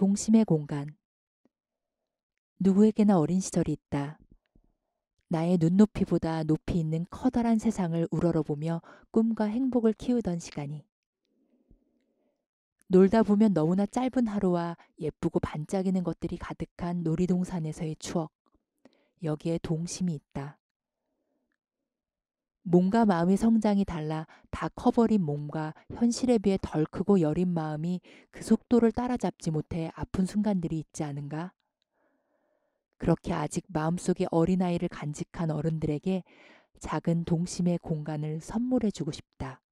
동심의 공간. 누구에게나 어린 시절이 있다. 나의 눈높이보다 높이 있는 커다란 세상을 우러러보며 꿈과 행복을 키우던 시간이. 놀다 보면 너무나 짧은 하루와 예쁘고 반짝이는 것들이 가득한 놀이동산에서의 추억. 여기에 동심이 있다. 몸과 마음의 성장이 달라 다 커버린 몸과 현실에 비해 덜 크고 여린 마음이 그 속도를 따라잡지 못해 아픈 순간들이 있지 않은가? 그렇게 아직 마음속에 어린아이를 간직한 어른들에게 작은 동심의 공간을 선물해 주고 싶다.